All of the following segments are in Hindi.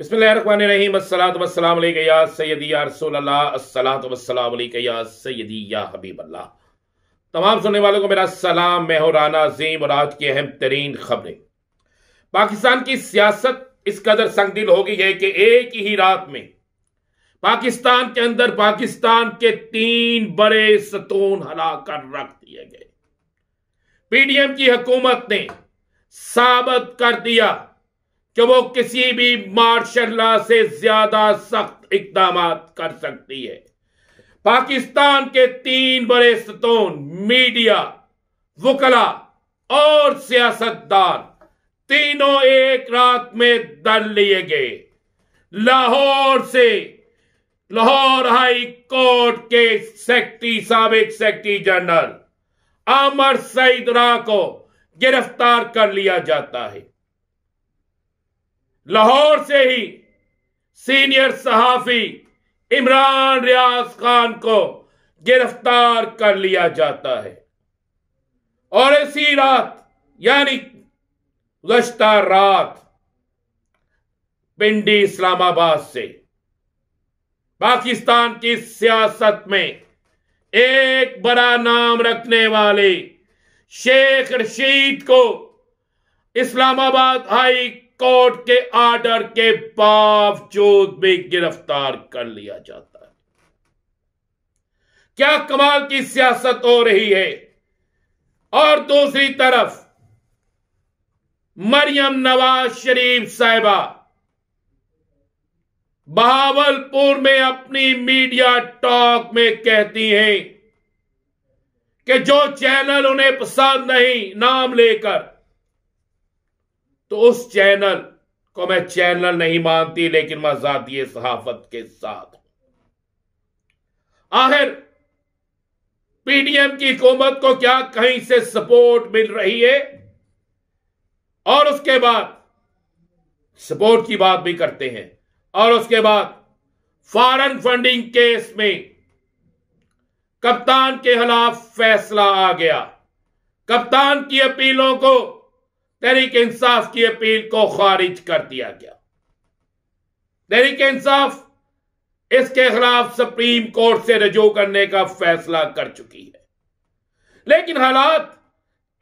तमाम सुनने वालों को मेरा सलाम मैं हूं राना अजीम और आज की अहम तरीन खबरें पाकिस्तान की सियासत इस कदर संगदिल हो गई है कि एक ही रात में पाकिस्तान के अंदर पाकिस्तान के तीन बड़े सतून हलाकर रख दिए गए पीडीएम की हुकूमत ने साबित कर दिया कि वो किसी भी मार्शल से ज्यादा सख्त इकदाम कर सकती है पाकिस्तान के तीन बड़े सतून मीडिया वकला और सियासतदान तीनों एक रात में दर लिए गए लाहौर से लाहौर हाई कोर्ट के सेक्रेटरी सबक सेक्रेटरी जनरल आमर सईद को गिरफ्तार कर लिया जाता है लाहौर से ही सीनियर सहाफी इमरान रियाज खान को गिरफ्तार कर लिया जाता है और इसी रात यानी गश्ता रात पिंडी इस्लामाबाद से पाकिस्तान की सियासत में एक बड़ा नाम रखने वाले शेख रशीद को इस्लामाबाद हाई कोर्ट के आर्डर के बावजूद भी गिरफ्तार कर लिया जाता है क्या कमाल की सियासत हो रही है और दूसरी तरफ मरियम नवाज शरीफ साहिबा बहावलपुर में अपनी मीडिया टॉक में कहती हैं कि जो चैनल उन्हें पसंद नहीं नाम लेकर तो उस चैनल को मैं चैनल नहीं मानती लेकिन मैं जातीय सहाफत के साथ हूं आखिर पीडीएम की हुकूमत को क्या कहीं से सपोर्ट मिल रही है और उसके बाद सपोर्ट की बात भी करते हैं और उसके बाद फॉरेन फंडिंग केस में कप्तान के खिलाफ फैसला आ गया कप्तान की अपीलों को तहरीक इंसाफ की अपील को खारिज कर दिया गया तहरीक इंसाफ इसके खिलाफ सुप्रीम कोर्ट से रजू करने का फैसला कर चुकी है लेकिन हालात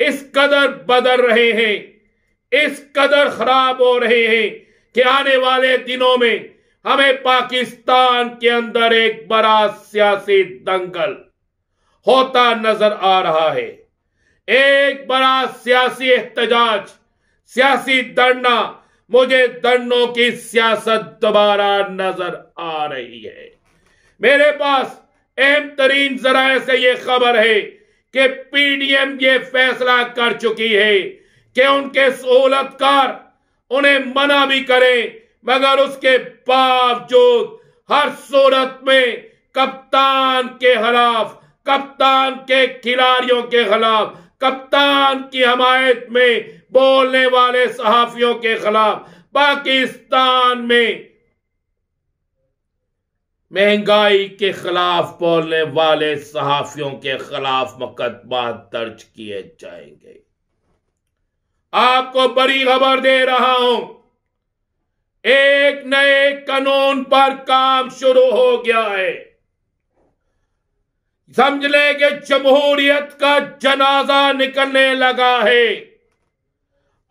इस कदर बदल रहे हैं इस कदर खराब हो रहे हैं कि आने वाले दिनों में हमें पाकिस्तान के अंदर एक बड़ा सियासी दंगल होता नजर आ रहा है एक बड़ा सियासी एहतजाज सियासी धरना मुझे धरनों की सियासत दोबारा नजर आ रही है मेरे पास अहम तरीन जराए से यह खबर है कि पीडीएम ये फैसला कर चुकी है कि उनके सहूलतकार उन्हें मना भी करें मगर उसके बावजूद हर सूरत में कप्तान के खिलाफ कप्तान के खिलाड़ियों के खिलाफ कप्तान की हमायत में बोलने वाले सहाफियों के खिलाफ पाकिस्तान में महंगाई के खिलाफ बोलने वाले सहाफियों के खिलाफ मुकदमा दर्ज किए जाएंगे आपको बड़ी खबर दे रहा हूं एक नए कानून पर काम शुरू हो गया है समझ ले कि जमहूरियत का जनाजा निकलने लगा है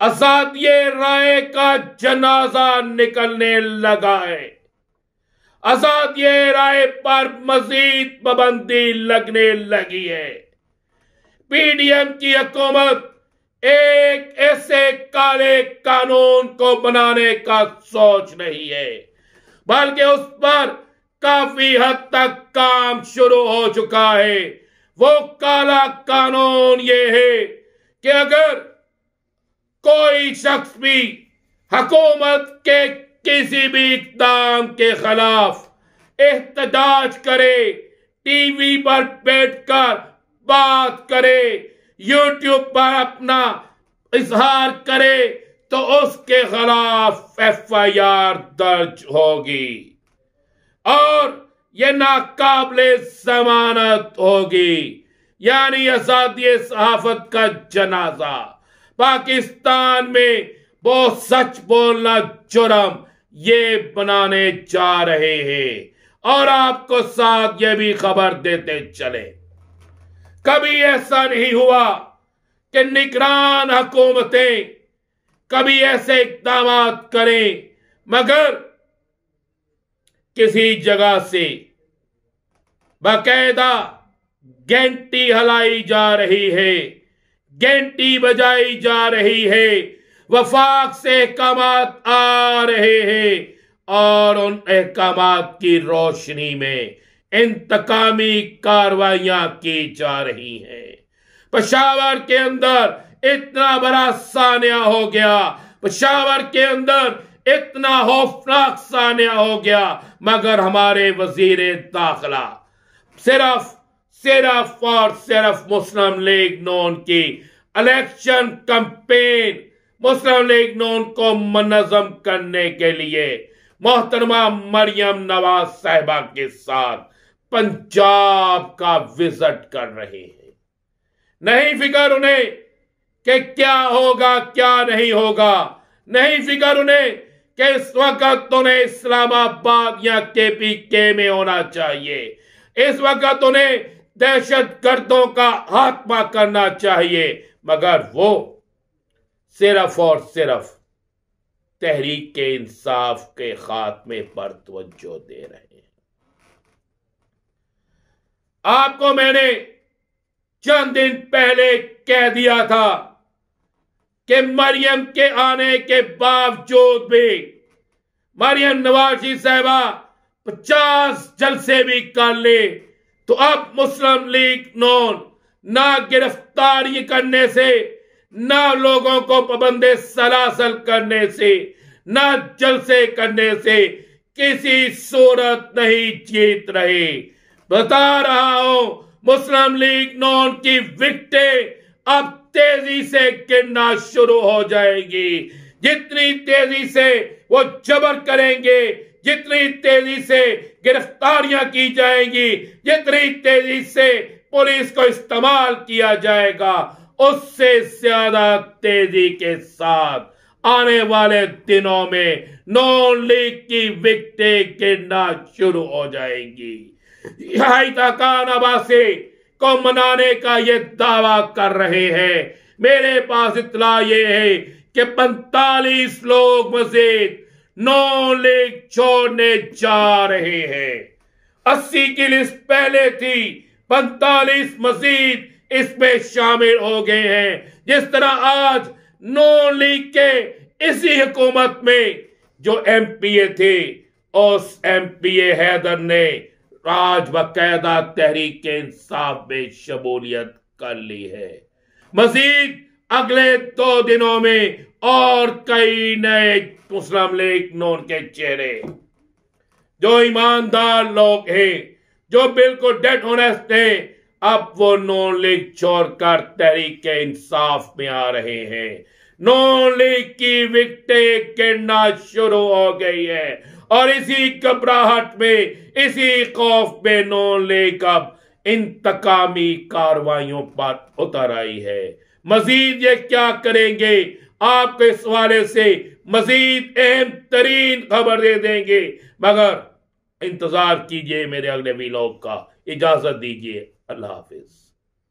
आजादी राय का जनाजा निकलने लगा है आजादी राय पर मजीद पाबंदी लगने लगी है पीडीएम की हकूमत एक ऐसे काले कानून को बनाने का सोच नहीं है बल्कि उस पर काफी हद तक काम शुरू हो चुका है वो काला कानून ये है कि अगर कोई शख्स भी हकूमत के किसी भी इकदाम के खिलाफ एहतजाज करे टीवी पर बैठकर बात करे यूट्यूब पर अपना इजहार करे तो उसके खिलाफ एफ आई आर दर्ज होगी और ये नाकाबले जमानत होगी यानी आजादी सहाफत का जनाजा पाकिस्तान में वो सच बोलना जुर्म ये बनाने जा रहे हैं और आपको साथ ये भी खबर देते चले कभी ऐसा नहीं हुआ कि निगरान हुकूमतें कभी ऐसे इकदाम करें मगर किसी जगह से बाकायदा घंटी हलाई जा रही है घंटी बजाई जा रही है वफाक से अहकाम आ रहे हैं और उन अहकाम की रोशनी में इंतकामी कार्रवाइयां की जा रही हैं पशावर के अंदर इतना बड़ा सानिया हो गया पशावर के अंदर इतना खौफनाक सानिया हो गया मगर हमारे वजीर दाखिला सिर्फ सिर्फ और सिर्फ मुस्लिम लीग नोन की इलेक्शन कंपेन मुस्लिम लीग नोन को मनजम करने के लिए मोहतरमा मरियम नवाज साहबा के साथ पंजाब का विजिट कर रहे हैं नहीं फिक्र उन्हें कि क्या होगा क्या नहीं होगा नहीं फिक्र उन्हें कि इस वक्त उन्हें इस्लामाबाद या के पी के में होना चाहिए इस वक्त उन्हें दहशत गर्दों का खात्मा करना चाहिए मगर वो सिर्फ और सिर्फ तहरीक के इंसाफ के खात्मे पर तवज्जो दे रहे हैं आपको मैंने चंद दिन पहले कह दिया था कि मरियम के आने के बावजूद भी मरियम नवाजी साहबा पचास जलसे भी कर ले तो अब मुस्लिम लीग नॉन ना गिरफ्तारी करने से ना लोगों को पाबंदे सलासल करने से ना जलसे करने से किसी सूरत नहीं जीत रहे बता रहा हूं मुस्लिम लीग नॉन की विकटे अब तेजी से गिरना शुरू हो जाएगी जितनी तेजी से वो जबर करेंगे जितनी तेजी से गिरफ्तारियां की जाएंगी जितनी तेजी से पुलिस को इस्तेमाल किया जाएगा उससे ज्यादा तेजी के साथ आने वाले दिनों में नॉन लीग की विकटें गिरना शुरू हो जाएगी यही तकान आबासी को मनाने का ये दावा कर रहे हैं मेरे पास इतला ये है कि पैतालीस लोग मजीद नौ लीग छोड़ने जा रहे हैं अस्सी की लिस्ट पहले थी पैतालीस मजीद इसमें शामिल हो गए हैं जिस तरह आज नौ लीग के इसी हुकूमत में जो एम पी ए थे उस एम पी ए हैदर ने राज बायदा तहरीक के इंसाफ में शमूलियत कर ली है मजीद अगले दो दिनों में और कई नए मुस्लिम लीग नोन के चेहरे जो ईमानदार लोग हैं जो बिल्कुल डेट ऑनेस्ट थे अब वो नॉन लीग छोड़कर तहरीक के इंसाफ में आ रहे हैं नॉन लीग की विकटे गिरना शुरू हो गई है और इसी घबराहट में इसी खौफ में कब लेकर इंतकामी कार्रवाइयों पर उतर आई है मजीद ये क्या करेंगे आपके इस वाले से मजीद अहम तरीन खबर दे देंगे मगर इंतजार कीजिए मेरे अगले वीलॉग का इजाजत दीजिए अल्लाह हाफिज